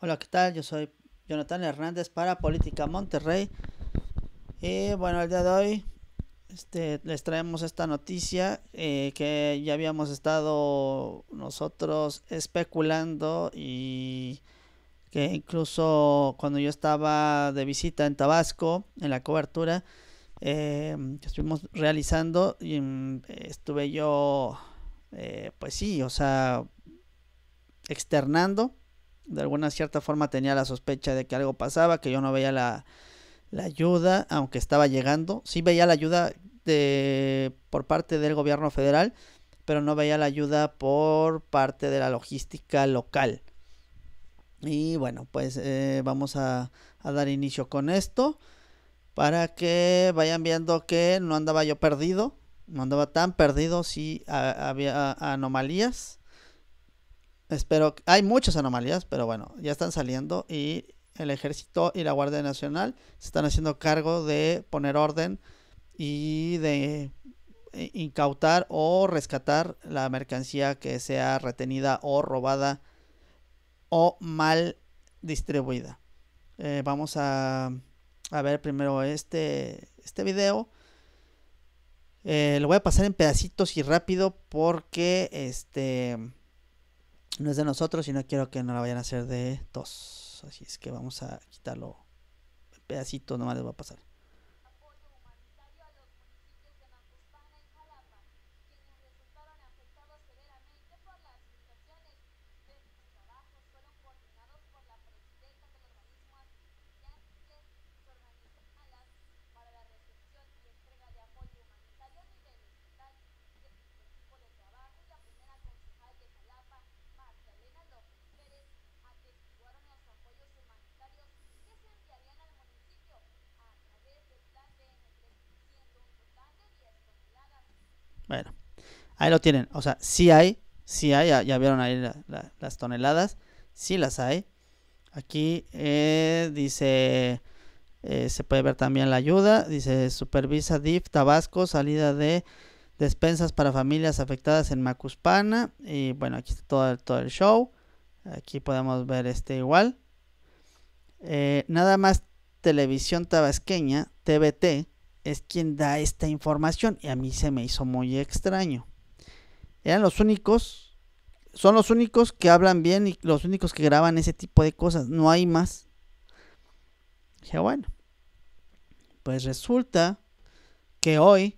Hola, ¿qué tal? Yo soy Jonathan Hernández para Política Monterrey. Y bueno, el día de hoy este, les traemos esta noticia eh, que ya habíamos estado nosotros especulando y que incluso cuando yo estaba de visita en Tabasco, en la cobertura, que em, estuvimos realizando y mm, estuve yo, eh, pues sí, o sea, externando de alguna cierta forma tenía la sospecha de que algo pasaba, que yo no veía la, ayuda, aunque estaba llegando. Sí veía la ayuda de, por parte del gobierno federal, pero no veía la ayuda por parte de la logística local. Y bueno, pues eh, vamos a, dar inicio con esto para que vayan viendo que no andaba yo perdido, no andaba tan perdido, Si había anomalías Espero, que. hay muchas anomalías, pero bueno, ya están saliendo y el ejército y la Guardia Nacional se están haciendo cargo de poner orden y de eh, incautar o rescatar la mercancía que sea retenida o robada o mal distribuida. Eh, vamos a, a, ver primero este, este video. Eh, lo voy a pasar en pedacitos y rápido porque este no es de nosotros y no quiero que no la vayan a hacer de tos. Así es que vamos a quitarlo pedacito pedacito nomás les va a pasar. Bueno, ahí lo tienen. O sea, sí hay, sí hay, ya, vieron ahí las toneladas, sí las hay. Aquí eh, dice, eh, se puede ver también la ayuda, dice supervisa DIF Tabasco, salida de despensas para familias afectadas en Macuspana. Y bueno, aquí está todo, todo el show. Aquí podemos ver este igual. Eh, nada más televisión tabasqueña, TBT, es quien da esta información y a mí se me hizo muy extraño. Eran los únicos, son los únicos que hablan bien y los únicos que graban ese tipo de cosas, no hay más. Dije, ah, bueno, pues resulta que hoy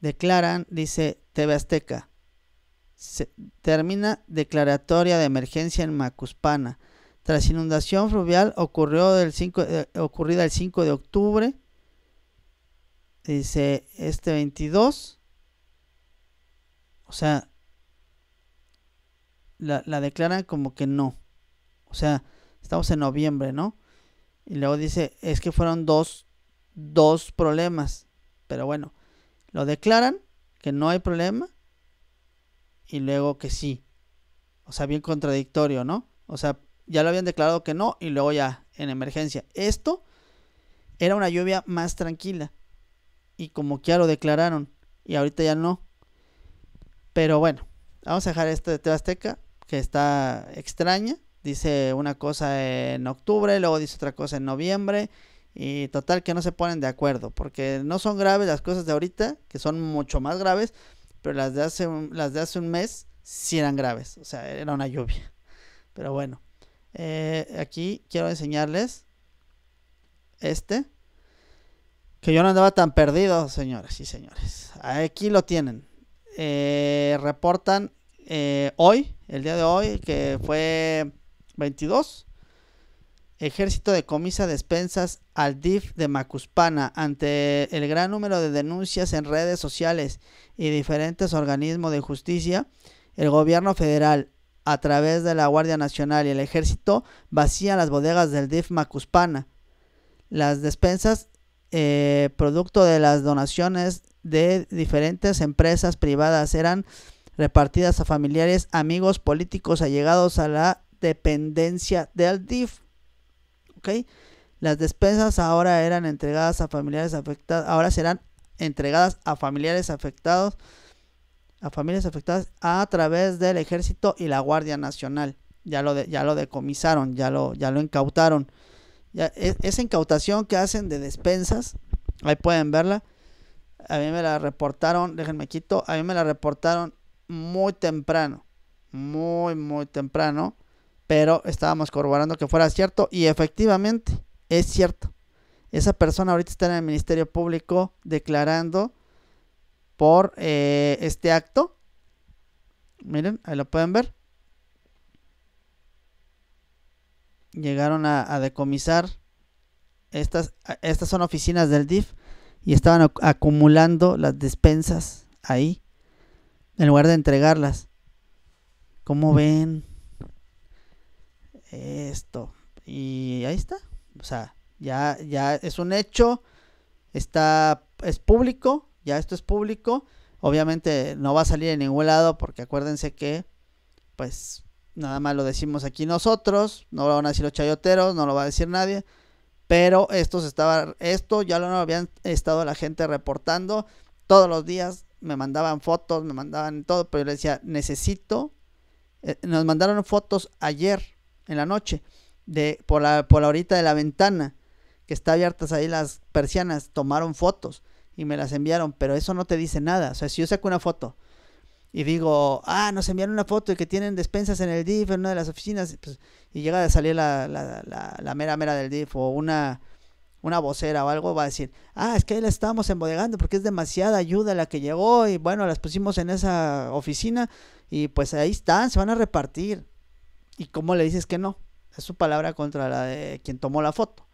declaran, dice TV Azteca, se termina declaratoria de emergencia en Macuspana. Tras inundación fluvial ocurrió del 5, eh, ocurrida el 5 de octubre, dice este 22. O sea, la, declaran como que no. O sea, estamos en noviembre, ¿no? Y luego dice, es que fueron dos, dos problemas. Pero bueno, lo declaran que no hay problema y luego que sí. O sea, bien contradictorio, ¿no? O sea, ya lo habían declarado que no y luego ya en emergencia. Esto era una lluvia más tranquila y como que ya lo declararon y ahorita ya no. Pero bueno, vamos a dejar esta de Azteca que está extraña. Dice una cosa en octubre, luego dice otra cosa en noviembre. Y total que no se ponen de acuerdo. Porque no son graves las cosas de ahorita, que son mucho más graves. Pero las de hace un, las de hace un mes sí eran graves. O sea, era una lluvia. Pero bueno. Eh, aquí quiero enseñarles este. Que yo no andaba tan perdido, señoras y señores. Aquí lo tienen. Eh, reportan eh, hoy, el día de hoy, que fue 22. Ejército de comisa despensas al DIF de Macuspana ante el gran número de denuncias en redes sociales y diferentes organismos de justicia. El gobierno federal, a través de la Guardia Nacional y el Ejército, vacía las bodegas del DIF Macuspana. Las despensas eh, producto de las donaciones de diferentes empresas privadas. Eran repartidas a familiares, amigos, políticos allegados a la dependencia del DIF. Las despensas ahora eran entregadas a familiares afectados, ahora serán entregadas a familiares afectados, a familias afectadas a través del Ejército y la Guardia Nacional. Ya lo, ya lo decomisaron, ya lo, ya lo incautaron. E, esa incautación que hacen de despensas, ahí pueden verla. A mí me la reportaron, déjenme quito, a mí me la reportaron muy temprano, muy, muy temprano, pero estábamos corroborando que fuera cierto y efectivamente es cierto. Esa persona ahorita está en el Ministerio Público declarando por eh, este acto. Miren, ahí lo pueden ver. llegaron a, decomisar. Estas, estas son oficinas del DIF y estaban acumulando las despensas ahí en lugar de entregarlas. ¿Cómo ven? Esto. Y ahí está. O sea, ya, ya es un hecho. Está, es público. Ya esto es público. Obviamente no va a salir en ningún lado porque acuérdense que, pues, Nada más lo decimos aquí nosotros, no lo van a decir los chayoteros, no lo va a decir nadie. Pero esto, se esto ya lo habían estado la gente reportando todos los días. Me mandaban fotos, me mandaban todo, pero yo les decía, necesito. Eh, nos mandaron fotos ayer en la noche, de, por, la, por la horita de la ventana, que está abiertas ahí las persianas, tomaron fotos y me las enviaron, pero eso no te dice nada. O sea, si yo saco una foto y digo, ah, nos enviaron una foto y que tienen despensas en el DIF, en una de las oficinas, y pues, llega a salir la, la, mera mera del DIF o una, una vocera o algo, va a decir, ah, es que ahí la estábamos embodegando porque es demasiada ayuda la que llegó y bueno, las pusimos en esa oficina y pues ahí están, se van a repartir. ¿Y cómo le dices que no? Es su palabra contra la de quien tomó la foto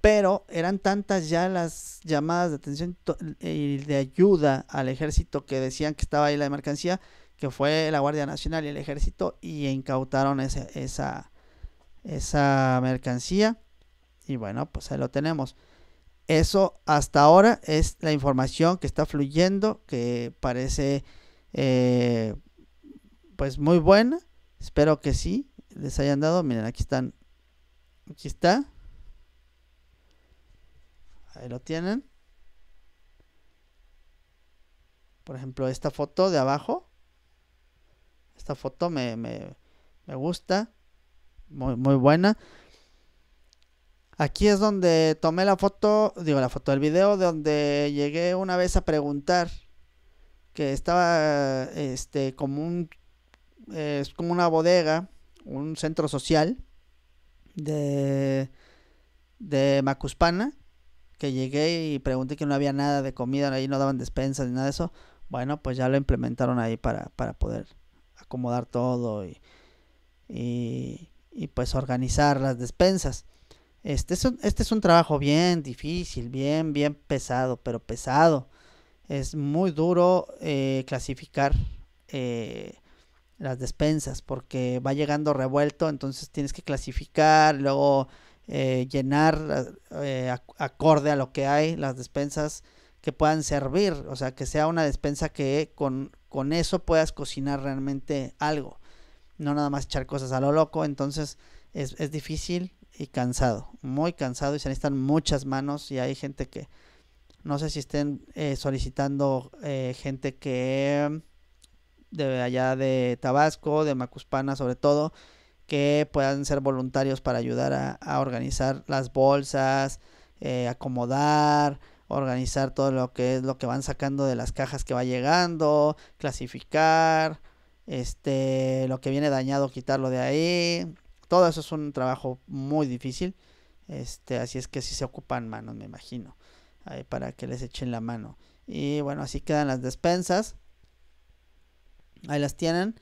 pero eran tantas ya las llamadas de atención y de ayuda al ejército que decían que estaba ahí la mercancía, que fue la Guardia Nacional y el ejército y incautaron esa, esa mercancía. Y bueno, pues ahí lo tenemos. Eso hasta ahora es la información que está fluyendo, que parece eh, pues muy buena. Espero que sí les hayan dado. Miren, aquí están. Aquí está. Ahí lo tienen. Por ejemplo, esta foto de abajo. Esta foto me, me, gusta. Muy, muy buena. Aquí es donde tomé la foto, digo la foto del video, donde llegué una vez a preguntar que estaba este como un es como una bodega, un centro social de de Macuspana que llegué y pregunté que no había nada de comida, ahí no daban despensas ni nada de eso. Bueno, pues ya lo implementaron ahí para, poder acomodar todo y, pues organizar las despensas. Este es, un, este es un trabajo bien difícil, bien, bien pesado, pero pesado. Es muy duro eh, clasificar eh, las despensas porque va llegando revuelto, entonces tienes que clasificar, luego eh, llenar eh, acorde a lo que hay, las despensas que puedan servir, o sea, que sea una despensa que con, eso puedas cocinar realmente algo, no nada más echar cosas a lo loco, entonces es, es difícil y cansado, muy cansado y se necesitan muchas manos y hay gente que, no sé si estén eh, solicitando gente que de allá de Tabasco, de Macuspana sobre todo, que puedan ser voluntarios para ayudar a, organizar las bolsas, eh, acomodar, organizar todo lo que es lo que van sacando de las cajas que va llegando, clasificar, este, lo que viene dañado, quitarlo de ahí. Todo eso es un trabajo muy difícil. Este, así es que si se ocupan manos, me imagino, ahí para que les echen la mano. Y bueno, así quedan las despensas. Ahí las tienen.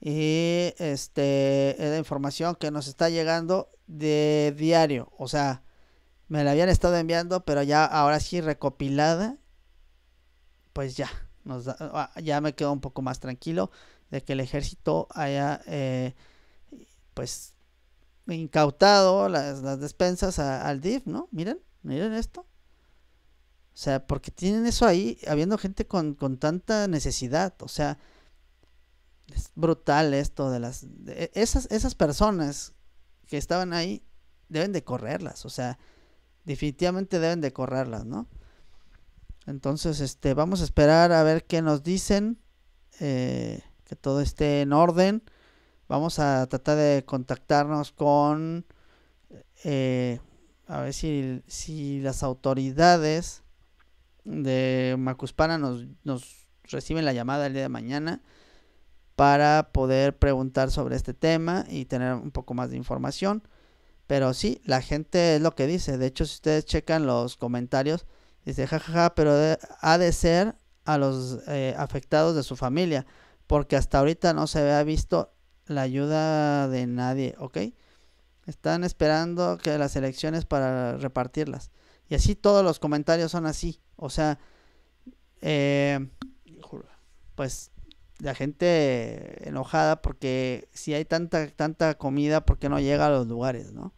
Y este es la información que nos está llegando de diario. O sea, me la habían estado enviando, pero ya ahora sí recopilada. Pues ya, nos ah, ya me quedo un poco más tranquilo de que el ejército haya eh, pues incautado las, despensas al DIF, ¿no? Miren, miren esto. O sea, porque tienen eso ahí, habiendo gente con, con tanta necesidad. O sea, es brutal esto de las... E, esas, esas personas que estaban ahí deben de correrlas, o sea, definitivamente deben de correrlas, ¿no? Entonces, este, vamos a esperar a ver qué nos dicen, eh, que todo esté en orden. Vamos a tratar de contactarnos con, eh, a ver si, si, las autoridades de Macuspana nos, nos reciben la llamada el día de mañana para poder preguntar sobre este tema y tener un poco más de información. Pero sí, la gente es lo que dice. De hecho, si ustedes checan los comentarios, dice, jajaja, pero ha de ser a los eh, afectados de su familia, porque hasta ahorita no se ha visto la ayuda de nadie, ¿ok? Están esperando que las elecciones para repartirlas. Y así todos los comentarios son así. O sea, eh, pues la gente enojada porque si hay tanta, tanta comida, ¿por qué no llega a los lugares, no?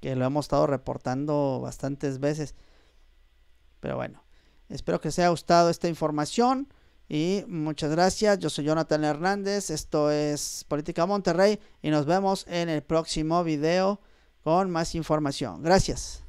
Que lo hemos estado reportando bastantes veces. Pero bueno, espero que os haya gustado esta información y muchas gracias. Yo soy Jonathan Hernández, esto es Política Monterrey y nos vemos en el próximo video con más información. Gracias.